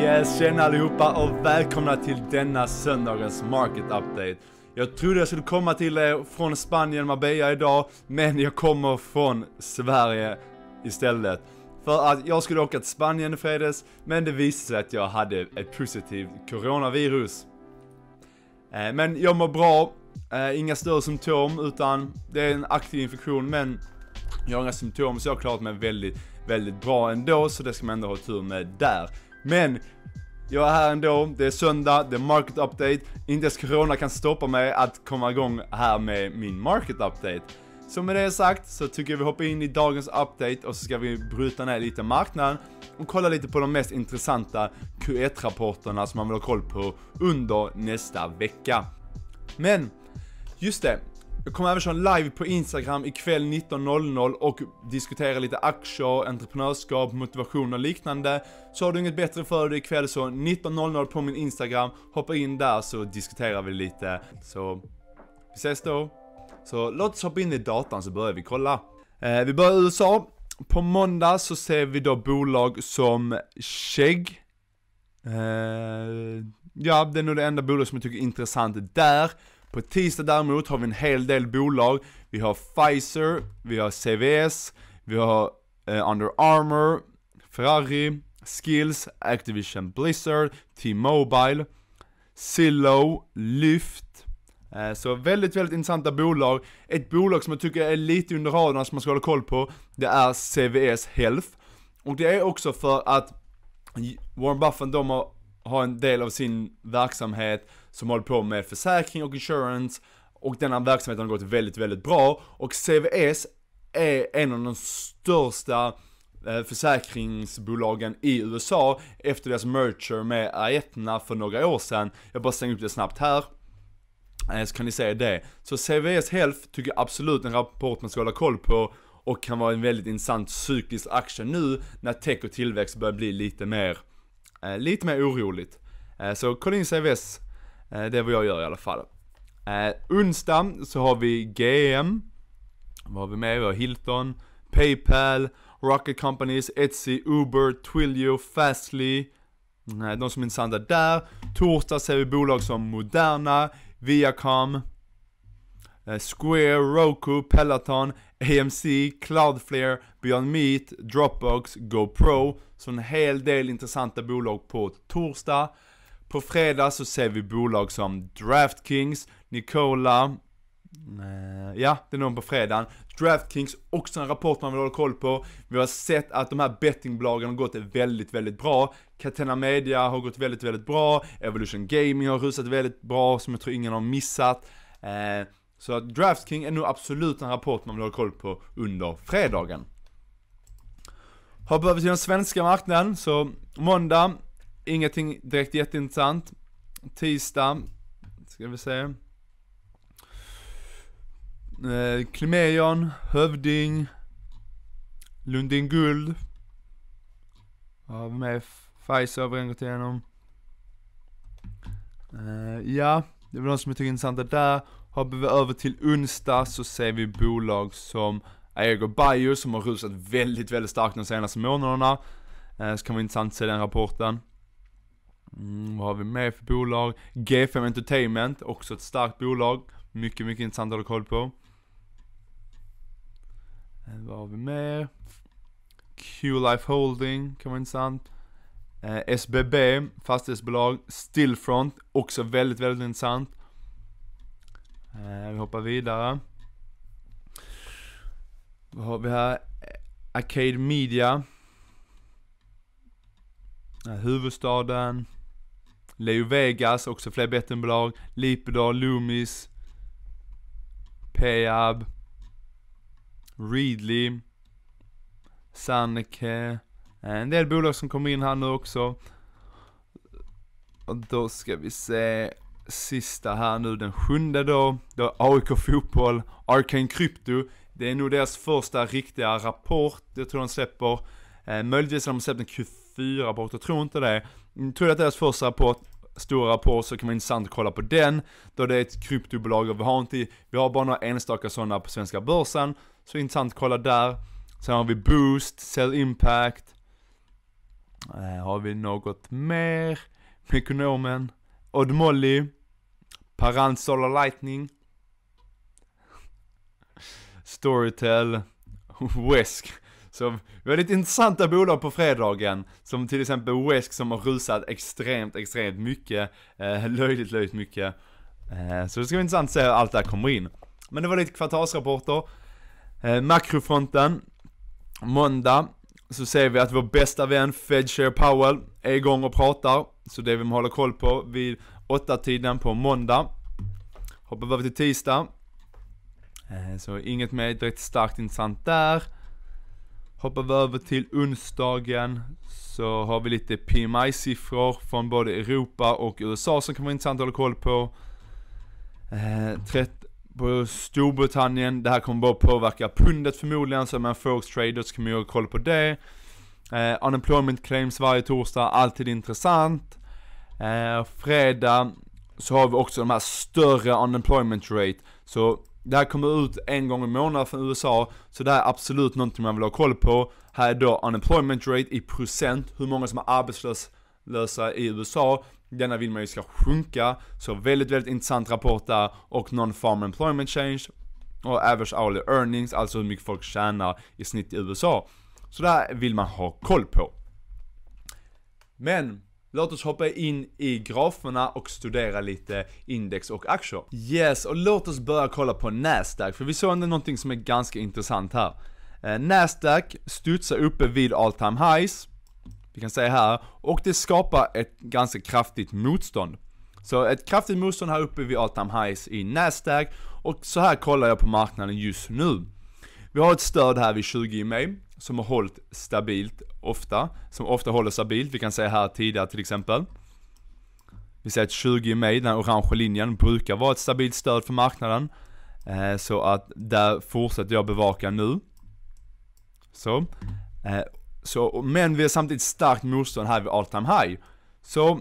Yes, tjena allihopa och välkomna till denna söndagens Market Update. Jag trodde jag skulle komma till er eh, från Spanien, Marbella idag, men jag kommer från Sverige istället. För att jag skulle åka till Spanien i fredags, men det visade sig att jag hade ett positivt coronavirus. Eh, men jag mår bra, eh, inga större symptom utan det är en aktiv infektion men jag har inga symptom så jag har klarat mig väldigt, väldigt bra ändå så det ska man ändå ha tur med där. Men jag är här ändå, det är söndag, det är market update. Inte ens corona kan stoppa mig att komma igång här med min market update. Så med det sagt så tycker jag vi hoppar in i dagens update och så ska vi bryta ner lite marknaden och kolla lite på de mest intressanta Q1-rapporterna som man vill ha koll på under nästa vecka. Men, just det, jag kommer även köra en live på Instagram ikväll 19.00 och diskutera lite aktier, entreprenörskap, motivation och liknande. Så har du inget bättre för dig ikväll så 19.00 på min Instagram, hoppa in där så diskuterar vi lite. Så vi ses då. Så låt oss hoppa in i datan så börjar vi kolla. Eh, vi börjar i USA. På måndag så ser vi då bolag som Chegg. Eh, ja, det är nog det enda bolag som jag tycker är intressant där. På tisdag däremot har vi en hel del bolag. Vi har Pfizer, vi har CVS, vi har eh, Under Armour, Ferrari, Skills, Activision Blizzard, T-Mobile, Zillow, Lyft. Eh, så väldigt, väldigt intressanta bolag. Ett bolag som jag tycker är lite under radarn som man ska hålla koll på, det är CVS Health. Och det är också för att Warren Buffett, de har, har en del av sin verksamhet som håller på med försäkring och insurance och denna verksamheten har gått väldigt, väldigt bra och CVS är en av de största eh, försäkringsbolagen i USA efter deras merger med Aetna för några år sedan. Jag bara stänger upp det snabbt här. Eh, så kan ni se det. Så CVS Health tycker jag absolut en rapport man ska hålla koll på och kan vara en väldigt intressant cyklisk aktie nu när tech och tillväxt börjar bli lite mer, eh, lite mer oroligt. Så kolla in CVS Eh, det är vad jag gör i alla fall. Eh, onsdag så har vi GM. Vad har vi med? Vi har Hilton, Paypal, Rocket Companies, Etsy, Uber, Twilio, Fastly. Eh, de som är intressanta där. Torsdag ser vi bolag som Moderna, Viacom, eh, Square, Roku, Peloton, AMC, Cloudflare, Beyond Meat, Dropbox, GoPro. Så en hel del intressanta bolag på torsdag. På fredag så ser vi bolag som Draftkings, Nicola, eh, Ja, det är någon på fredagen. Draftkings, också en rapport man vill hålla koll på. Vi har sett att de här bettingbolagen har gått väldigt, väldigt bra. Catena Media har gått väldigt, väldigt bra. Evolution Gaming har rusat väldigt bra, som jag tror ingen har missat. Eh, så att Draftkings är nog absolut en rapport man vill hålla koll på under fredagen. Har behövt till den svenska marknaden, så måndag ingenting direkt jätteintressant. Tisdag, ska vi se. Klimeion, eh, Hövding, Lundin Guld. Vad har vi med? Faiz har vi gått igenom. Eh, ja, det var de som jag tycker är intressanta där. Hoppar vi över till onsdag så ser vi bolag som Aego Bio som har rusat väldigt, väldigt starkt de senaste månaderna. Eh, så kan vara intressant att se den rapporten. Mm, vad har vi mer för bolag? G5 Entertainment, också ett starkt bolag. Mycket, mycket intressant att ha koll på. Eh, vad har vi mer? Q-Life Holding kan vara intressant. Eh, SBB, fastighetsbolag. Stillfront, också väldigt, väldigt intressant. Eh, vi hoppar vidare. Vad har vi här? Arcade Media. Eh, huvudstaden. Leo Vegas, också fler bettingbolag. Lipedal, Loomis, Peab, Readly, Sanneke. Eh, en del bolag som kommer in här nu också. Och då ska vi se sista här nu den sjunde då. Då är AIK Fotboll, Arcane Crypto. Det är nog deras första riktiga rapport. Jag tror de släpper, eh, möjligtvis har de släppt en Q4-rapport, jag tror inte det. Mm, tror att deras första rapport, stora rapport, så kan vara intressant att kolla på den. Då det är ett kryptobolag och vi har inte, vi har bara några enstaka sådana på svenska börsen. Så intressant att kolla där. Sen har vi Boost, Sell Impact. Äh, har vi något mer? Mekonomen. Odd Molly. Parant Solar Lightning. Storytel. Wesk. Så vi har lite intressanta bolag på fredagen. Som till exempel Wesk som har rusat extremt, extremt mycket. Eh, löjligt, löjligt mycket. Eh, så det ska bli intressant att se hur allt det här kommer in. Men det var lite kvartalsrapporter. Eh, makrofronten. Måndag så ser vi att vår bästa vän Fedshare Powell är igång och pratar. Så det vi håller koll på vid 8-tiden på måndag. Hoppar över till tisdag. Eh, så inget mer direkt starkt intressant där. Hoppar vi över till onsdagen så har vi lite PMI-siffror från både Europa och USA som kan vara intressant att hålla koll på. Eh, på Storbritannien, det här kommer bara påverka pundet förmodligen, så är man forex traders kommer hålla koll på det. Eh, unemployment claims varje torsdag, alltid intressant. Eh, fredag så har vi också de här större unemployment rate. Så det här kommer ut en gång i månaden från USA, så det här är absolut någonting man vill ha koll på. Här är då unemployment rate i procent, hur många som är arbetslösa i USA. Denna vill man ju ska sjunka, så väldigt, väldigt intressant rapport där. Och non-farm employment change, och average hourly earnings, alltså hur mycket folk tjänar i snitt i USA. Så det här vill man ha koll på. Men Låt oss hoppa in i graferna och studera lite index och aktier. Yes, och låt oss börja kolla på Nasdaq, för vi såg ändå någonting som är ganska intressant här. Eh, Nasdaq studsar uppe vid all time highs, vi kan säga här, och det skapar ett ganska kraftigt motstånd. Så ett kraftigt motstånd här uppe vid all time highs i Nasdaq, och så här kollar jag på marknaden just nu. Vi har ett stöd här vid 20 i mig, som har hållit stabilt ofta, som ofta håller stabilt. Vi kan se här tidigare till exempel. Vi ser att 20 maj, den orange linjen, brukar vara ett stabilt stöd för marknaden. Eh, så att där fortsätter jag bevaka nu. Så. Eh, så. Men vi har samtidigt starkt motstånd här vid all time high. Så,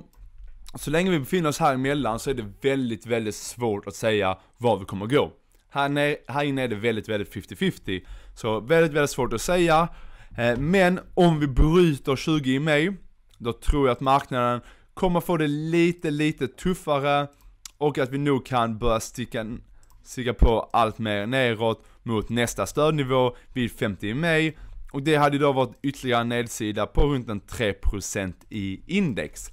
så länge vi befinner oss här emellan så är det väldigt, väldigt svårt att säga var vi kommer gå. Här, nere, här inne är det väldigt, väldigt 50-50. Så väldigt, väldigt svårt att säga Eh, men om vi bryter 20 i maj, då tror jag att marknaden kommer få det lite, lite tuffare och att vi nog kan börja sticka, sticka på allt mer neråt mot nästa stödnivå vid 50 i maj och det hade då varit ytterligare en nedsida på runt en 3% i index.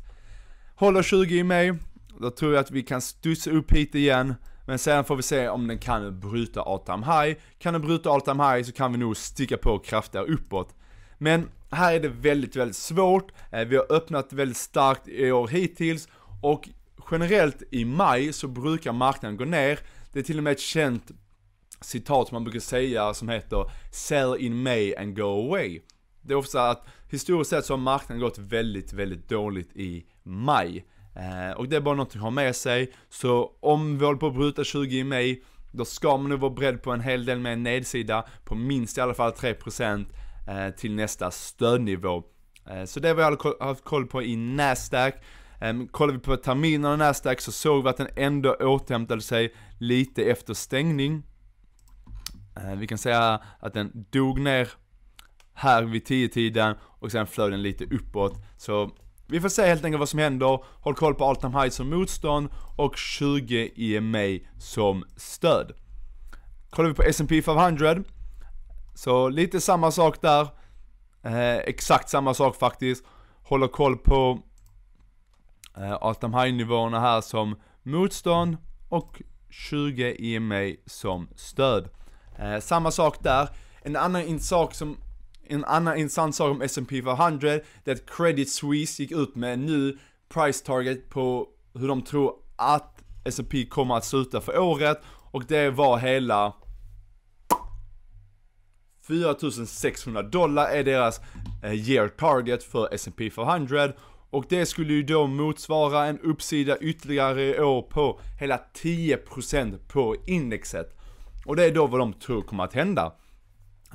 Håller 20 i maj, då tror jag att vi kan studsa upp hit igen men sen får vi se om den kan bryta all time high. Kan den bryta all time high så kan vi nog sticka på kraftigare uppåt. Men här är det väldigt, väldigt svårt. Eh, vi har öppnat väldigt starkt i år hittills och generellt i maj så brukar marknaden gå ner. Det är till och med ett känt citat som man brukar säga som heter “Sell in May and go away”. Det är ofta att historiskt sett så har marknaden gått väldigt, väldigt dåligt i maj. Eh, och det är bara något att ha med sig. Så om vi håller på att bryta 20 i mig, då ska man nog vara beredd på en hel del med en nedsida på minst i alla fall 3% eh, till nästa stödnivå. Eh, så det har vi haft koll på i Nasdaq. Ehm, kollar vi på terminerna i Nasdaq så såg vi att den ändå återhämtade sig lite efter stängning. vi kan säga att den dog ner här vid 10-tiden och sen flög den lite uppåt. Så vi får se helt enkelt vad som händer. Håll koll på Altam High som motstånd och 20 EMA som stöd. Kollar vi på S&P 500 Så lite samma sak där. Eh, exakt samma sak faktiskt. Håller koll på eh, Altam High nivåerna här som motstånd och 20 EMA som stöd. Eh, samma sak där. En annan sak som en annan intressant sak om S&P 500 det är att Credit Suisse gick ut med en ny price target på hur de tror att S&P kommer att sluta för året och det var hela 4600 dollar är deras eh, year target för S&P 500 och det skulle ju då motsvara en uppsida ytterligare i år på hela 10% på indexet. Och det är då vad de tror kommer att hända.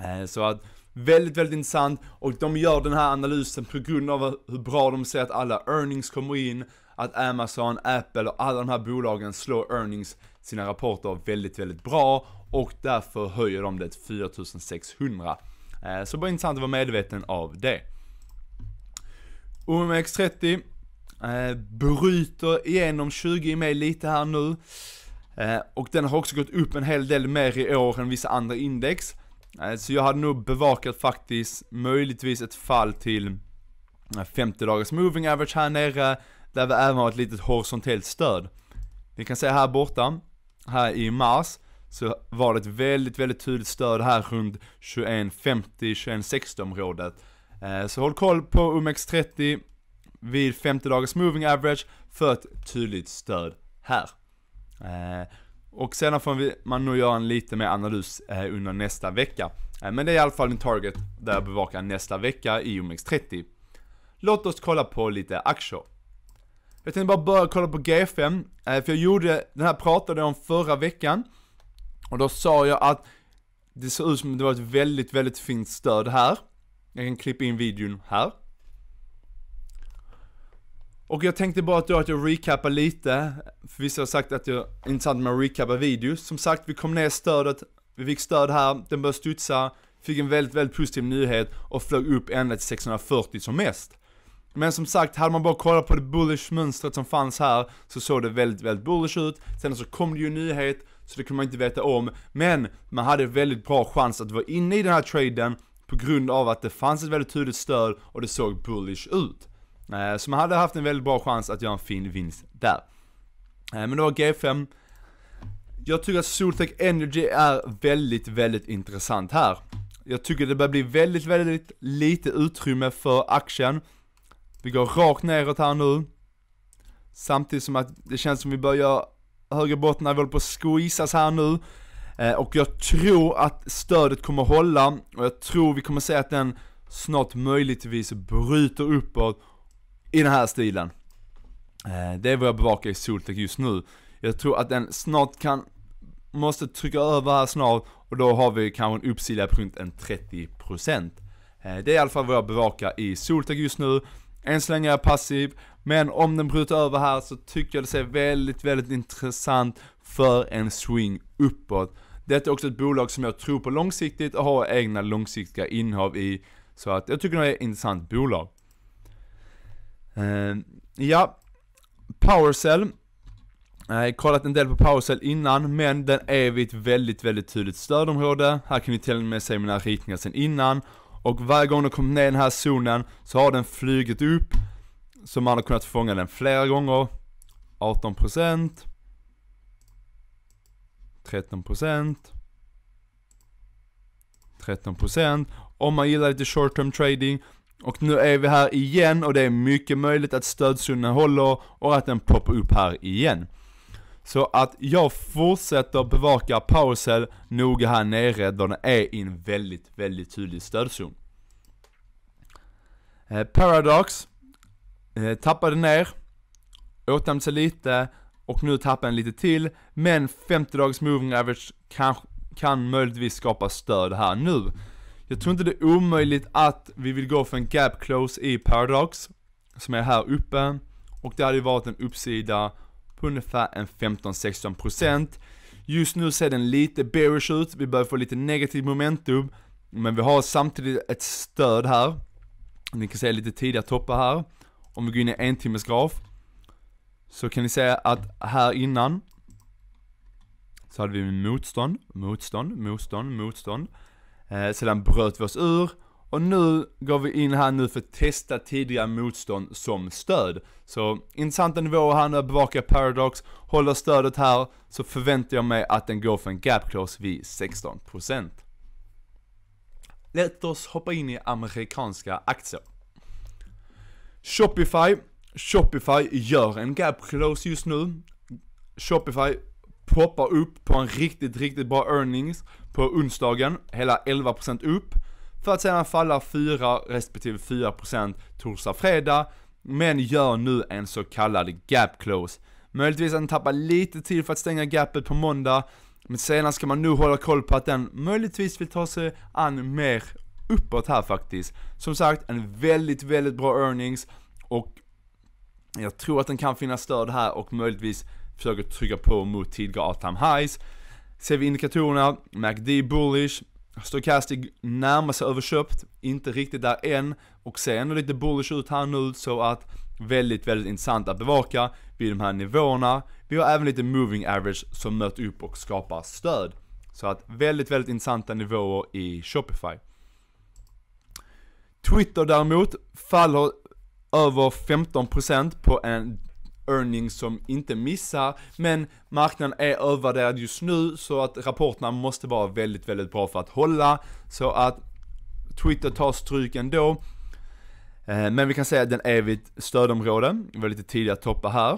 Eh, så att Väldigt, väldigt intressant och de gör den här analysen på grund av hur bra de ser att alla earnings kommer in, att Amazon, Apple och alla de här bolagen slår earnings sina rapporter väldigt, väldigt bra och därför höjer de det till 4600. Eh, så bara intressant att vara medveten av det. OMX30 eh, bryter igenom 20 i mig lite här nu. Eh, och den har också gått upp en hel del mer i år än vissa andra index. Eh, så jag hade nog bevakat faktiskt möjligtvis ett fall till 50 eh, dagars moving average här nere. Där vi även har ett litet horisontellt stöd. Ni kan se här borta, här i mars. Så var det ett väldigt, väldigt tydligt stöd här runt 2150-2160 området. Eh, så håll koll på OMX30 vid 50 dagars moving average för ett tydligt stöd här. Och sedan får man nog göra en lite mer analys eh, under nästa vecka. Eh, men det är i alla fall min target där jag bevakar nästa vecka i OMX30. Låt oss kolla på lite aktier. Jag tänkte bara börja kolla på G5, eh, för jag gjorde, den här pratade jag om förra veckan. Och då sa jag att det ser ut som att det var ett väldigt, väldigt fint stöd här. Jag kan klippa in videon här. Och jag tänkte bara att då att jag recapar lite, för vissa har sagt att jag är intressant med att recapa videos. Som sagt, vi kom ner stödet, vi fick stöd här, den började studsa, fick en väldigt, väldigt positiv nyhet och flög upp ända till 640 som mest. Men som sagt, hade man bara kollat på det bullish mönstret som fanns här så såg det väldigt, väldigt bullish ut. Sen så kom det ju en nyhet, så det kunde man inte veta om. Men man hade väldigt bra chans att vara inne i den här traden på grund av att det fanns ett väldigt tydligt stöd och det såg bullish ut. Eh, så man hade haft en väldigt bra chans att göra en fin vinst där. Eh, men det var G5. Jag tycker att Soltech Energy är väldigt, väldigt intressant här. Jag tycker det börjar bli väldigt, väldigt lite utrymme för aktien. Vi går rakt neråt här nu. Samtidigt som att det känns som att vi börjar höger botten när vi håller på att squeezas här nu. Eh, och jag tror att stödet kommer hålla och jag tror vi kommer se att den snart möjligtvis bryter uppåt i den här stilen. Eh, det är vad jag bevakar i Soltech just nu. Jag tror att den snart kan, måste trycka över här snart och då har vi kanske en uppsida på runt en 30%. Eh, det är i alla fall vad jag bevakar i Soltech just nu. Än så länge är jag passiv, men om den bryter över här så tycker jag det ser väldigt, väldigt intressant för en swing uppåt. Detta är också ett bolag som jag tror på långsiktigt och har egna långsiktiga innehav i. Så att jag tycker det är ett intressant bolag. Eh, ja, Powercell. Eh, kollat en del på Powercell innan, men den är vid ett väldigt, väldigt tydligt stödområde. Här kan ni till och med se mina ritningar sen innan. Och varje gång den kommer ner i den här zonen så har den flugit upp. Så man har kunnat fånga den flera gånger. 18% 13% 13% Om man gillar lite short term trading och nu är vi här igen och det är mycket möjligt att stödzonen håller och att den poppar upp här igen. Så att jag fortsätter bevaka pausen noga här nere då den är i en väldigt, väldigt tydlig stödzon. Eh, Paradox eh, tappade ner, återhämtade sig lite och nu tappar den lite till. Men 50 dagars moving average kan, kan möjligtvis skapa stöd här nu. Jag tror inte det är omöjligt att vi vill gå för en gap close i Paradox, som är här uppe. Och det hade ju varit en uppsida på ungefär en 15-16%. Just nu ser den lite bearish ut, vi börjar få lite negativ momentum. Men vi har samtidigt ett stöd här. Ni kan se lite tidiga toppar här. Om vi går in i en timmes graf. Så kan ni se att här innan. Så hade vi motstånd, motstånd, motstånd, motstånd. Eh, sedan bröt vi oss ur och nu går vi in här nu för att testa tidigare motstånd som stöd. Så intressanta nivåer här nu, bevaka Paradox, håller stödet här så förväntar jag mig att den går för en gap close vid 16%. Låt oss hoppa in i amerikanska aktier. Shopify, Shopify gör en gap close just nu. Shopify poppar upp på en riktigt, riktigt bra earnings på onsdagen, hela 11% upp, för att sedan falla 4 respektive 4% torsdag-fredag, men gör nu en så kallad gap close. Möjligtvis att den tappar lite till för att stänga gapet på måndag, men sedan ska man nu hålla koll på att den möjligtvis vill ta sig an mer uppåt här faktiskt. Som sagt, en väldigt, väldigt bra earnings och jag tror att den kan finna stöd här och möjligtvis försöka trycka på mot tidigare all time highs. Ser vi indikatorerna, MACD bullish, Stochastic närmar sig överköpt, inte riktigt där än och ser ändå lite bullish ut här nu så att väldigt, väldigt intressant att bevaka vid de här nivåerna. Vi har även lite moving average som möter upp och skapar stöd. Så att väldigt, väldigt intressanta nivåer i Shopify. Twitter däremot faller över 15% på en earnings som inte missar, men marknaden är övervärderad just nu så att rapporterna måste vara väldigt, väldigt bra för att hålla. Så att Twitter tar stryk ändå. Eh, men vi kan säga att den är vid stödområde, det var lite tidiga toppar här.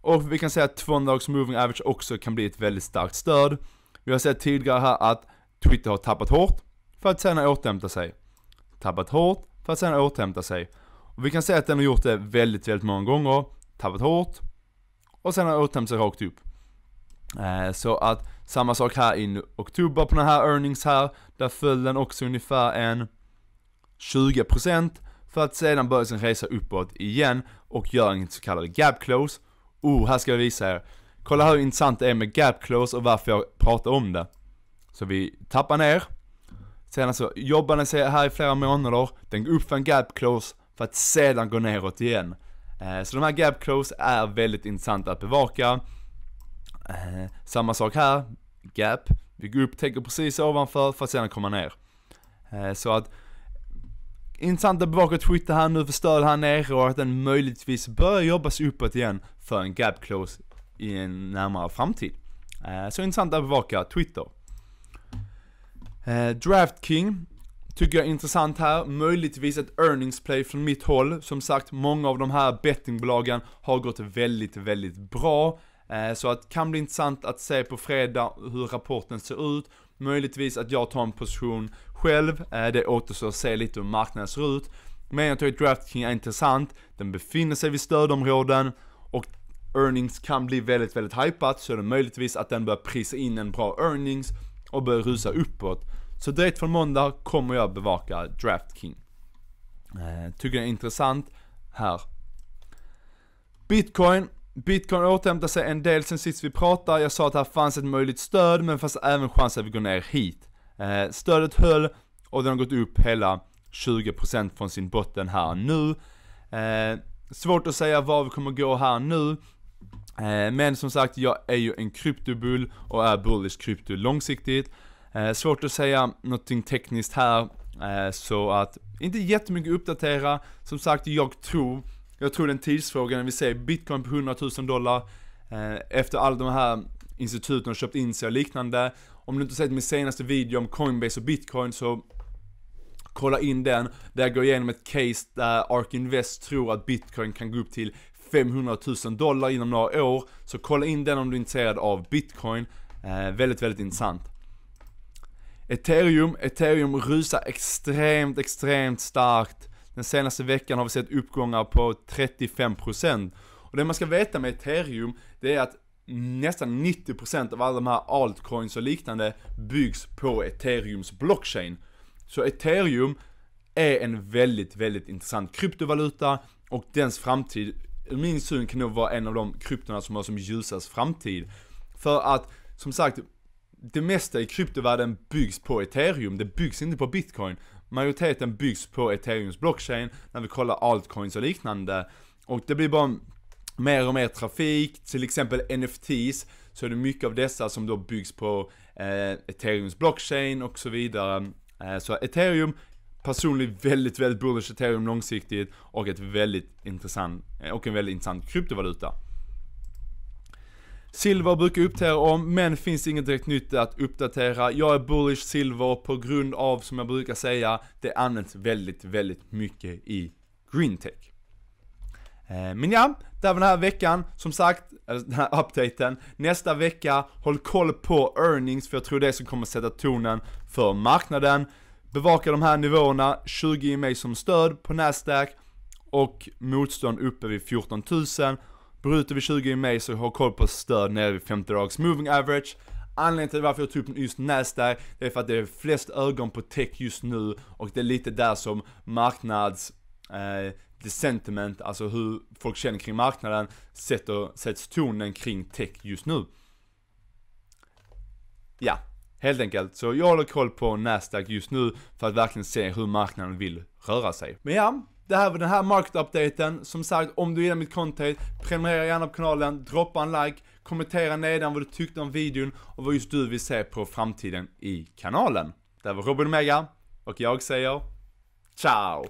Och vi kan säga att 200 dags moving average också kan bli ett väldigt starkt stöd. Vi har sett tidigare här att Twitter har tappat hårt för att sedan återhämta sig. Tappat hårt för att sedan återhämta sig. Och vi kan säga att den har gjort det väldigt, väldigt många gånger tappat hårt och sen har återhämtat sig rakt upp. Eh, så att samma sak här i oktober på den här earnings här, där föll den också ungefär en 20% för att sedan börja sin resa uppåt igen och göra en så kallad gap close. Oh, här ska jag visa er. Kolla hur intressant det är med gap close och varför jag pratar om det. Så vi tappar ner. Sedan så jobbar den sig här i flera månader, den går upp för en gap close för att sedan gå neråt igen. Eh, så de här Gap close är väldigt intressanta att bevaka. Eh, samma sak här, Gap. Vi går upp, täcker precis ovanför för att sedan komma ner. Eh, så att intressant att bevaka Twitter här nu, för stöd här nere och att den möjligtvis börjar jobba sig uppåt igen för en gap close i en närmare framtid. Så intressant att bevaka Twitter. Draft King tycker jag är intressant här. Möjligtvis ett earnings play från mitt håll. Som sagt, många av de här bettingbolagen har gått väldigt, väldigt bra. Eh, så att kan bli intressant att se på fredag hur rapporten ser ut. Möjligtvis att jag tar en position själv. Eh, det återstår att se lite hur marknaden ser ut. Men jag tycker draftking är intressant. Den befinner sig vid stödområden och earnings kan bli väldigt, väldigt hypat. Så är det möjligtvis att den börjar prisa in en bra earnings och börjar rusa uppåt. Så direkt från måndag kommer jag bevaka DraftKing. Eh, tycker det är intressant här. Bitcoin. Bitcoin återhämtar sig en del sen sist vi pratade. Jag sa att här fanns ett möjligt stöd, men det fanns även chans att vi går ner hit. Eh, stödet höll och den har gått upp hela 20% från sin botten här nu. Eh, svårt att säga var vi kommer gå här nu. Eh, men som sagt, jag är ju en kryptobull och är bullish krypto långsiktigt. Eh, svårt att säga någonting tekniskt här, eh, så att inte jättemycket att uppdatera. Som sagt, jag tror, jag tror den tidsfrågan när vi ser bitcoin på 100 000 dollar, eh, efter alla de här instituten har köpt in sig och liknande. Om du inte sett min senaste video om Coinbase och bitcoin så kolla in den, där jag går igenom ett case där Ark Invest tror att bitcoin kan gå upp till 500 000 dollar inom några år. Så kolla in den om du är intresserad av bitcoin. Eh, väldigt, väldigt intressant. Ethereum, ethereum rusar extremt, extremt starkt. Den senaste veckan har vi sett uppgångar på 35%. Och det man ska veta med ethereum, det är att nästan 90% av alla de här altcoins och liknande byggs på ethereums blockchain. Så ethereum är en väldigt, väldigt intressant kryptovaluta och dens framtid, ur min syn, kan nog vara en av de kryptorna som har som ljusast framtid. För att, som sagt, det mesta i kryptovärlden byggs på ethereum, det byggs inte på bitcoin. Majoriteten byggs på ethereums blockchain, när vi kollar altcoins och liknande. Och det blir bara mer och mer trafik, till exempel NFTs, så är det mycket av dessa som då byggs på eh, ethereums blockchain och så vidare. Eh, så ethereum, personligen väldigt, väldigt bullish ethereum långsiktigt och ett väldigt intressant, eh, och en väldigt intressant kryptovaluta. Silver brukar uppdatera om, men finns inget direkt nytt att uppdatera. Jag är bullish silver på grund av, som jag brukar säga, det används väldigt, väldigt mycket i greentech. Eh, men ja, det var den här veckan, som sagt, den här updaten. Nästa vecka, håll koll på earnings, för jag tror det är som kommer sätta tonen för marknaden. Bevaka de här nivåerna, 20 i mig som stöd på Nasdaq och motstånd uppe vid 14 000 Bryter vi 20 i May så har koll på stöd nere vid 50 dags moving average. Anledningen till varför jag tog upp just Nasdaq, det är för att det är flest ögon på tech just nu och det är lite där som marknads... Eh, the sentiment, alltså hur folk känner kring marknaden, sätter, sätts tonen kring tech just nu. Ja, helt enkelt. Så jag håller koll på Nasdaq just nu för att verkligen se hur marknaden vill röra sig. Men ja, det här var den här market-updaten. Som sagt, om du gillar mitt content, prenumerera gärna på kanalen, droppa en like, kommentera nedan vad du tyckte om videon och vad just du vill se på framtiden i kanalen. Det här var Robin Omega och jag säger ciao!